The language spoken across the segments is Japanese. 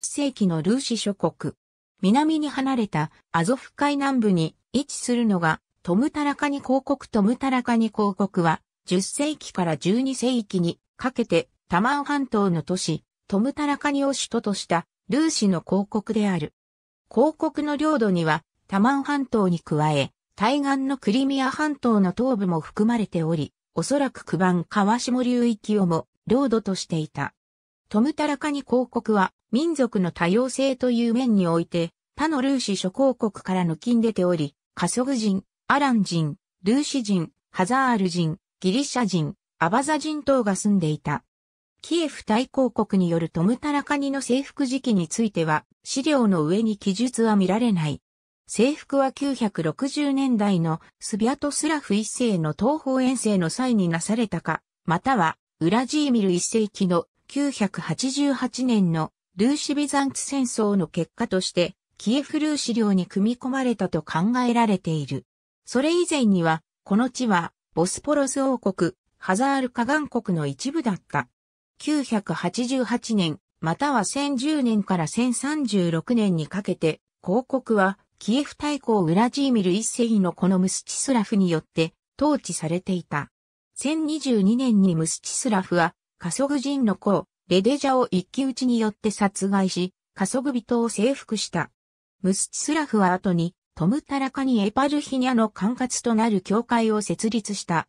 世紀のルーシ諸国。南に離れたアゾフ海南部に位置するのがトムタラカニ公国トムタラカニ公国は10世紀から12世紀にかけてタマン半島の都市トムタラカニを首都としたルーシの公国である。公国の領土にはタマン半島に加え対岸のクリミア半島の東部も含まれており、おそらく九番川下流域をも領土としていた。トム・タラカニ公国は民族の多様性という面において、他のルーシ諸公国から抜きん出ており、カソグ人、アラン人、ルーシ人、ハザール人、ギリシャ人、アバザ人等が住んでいた。キエフ大公国によるトムタラカニの征服時期については、資料の上に記述は見られない。征服は960年代のスビアトスラフ一世の東方遠征の際になされたか、または、ウラジーミル一世紀の1988年のルーシビザンツ戦争の結果として、キエフルーシ領に組み込まれたと考えられている。それ以前には、この地は、ボスポロス王国、ハザール河岸国の一部だった。988年、または1010年から1036年にかけて、広告は、キエフ大公ウラジーミル一世のこのムスチスラフによって、統治されていた。1022年にムスチスラフは、カソグ人の子、レデジャを一騎打ちによって殺害し、カソグ人を征服した。ムスチスラフは後に、トムタラカにエパルヒニャの管轄となる教会を設立した。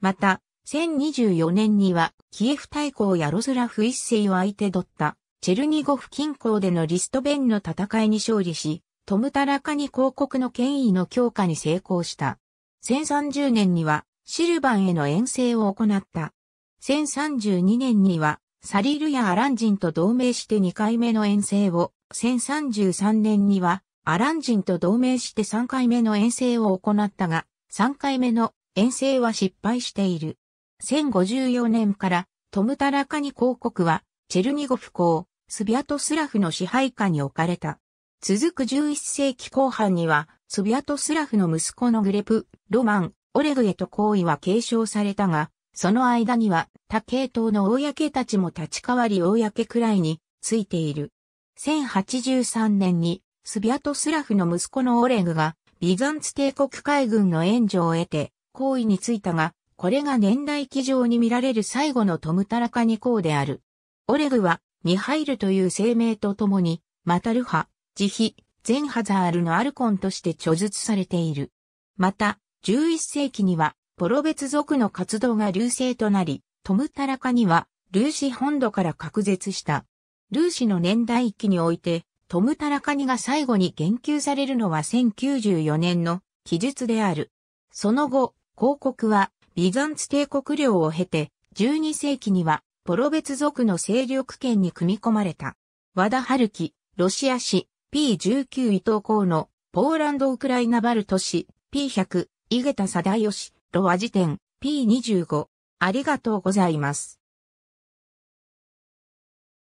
また、1024年には、キエフ大公ヤロスラフ一世を相手取った、チェルニゴフ近郊でのリストベンの戦いに勝利し、トムタラカに広告の権威の強化に成功した。1030年には、シルバンへの遠征を行った。1032年には、サリルやアラン人と同盟して2回目の遠征を、1033年には、アラン人と同盟して3回目の遠征を行ったが、3回目の遠征は失敗している。1054年から、トムタラカニ公国は、チェルニゴフ公、スビアトスラフの支配下に置かれた。続く11世紀後半には、スビアトスラフの息子のグレプ、ロマン、オレグへと行為は継承されたが、その間には他系統の公たちも立ち代わり公くらいについている。1083年にスビアトスラフの息子のオレグがビザンツ帝国海軍の援助を得て行為についたが、これが年代記上に見られる最後のトムタラカニ公である。オレグはミハイルという声明とともに、マタルハ、ジヒ、ゼンハザールのアルコンとして著述されている。また、11世紀には、ポロベツ族の活動が隆盛となり、トム・タラカには、ルーシ本土から隔絶した。ルーシの年代域において、トム・タラカニが最後に言及されるのは1094年の記述である。その後、広告はビザンツ帝国領を経て、12世紀にはポロベツ族の勢力圏に組み込まれた。和田春樹、ロシア市 P19 伊藤公のポーランド・ウクライナバルト市 P100、井桁貞義、ロア辞典 P25、ありがとうございます。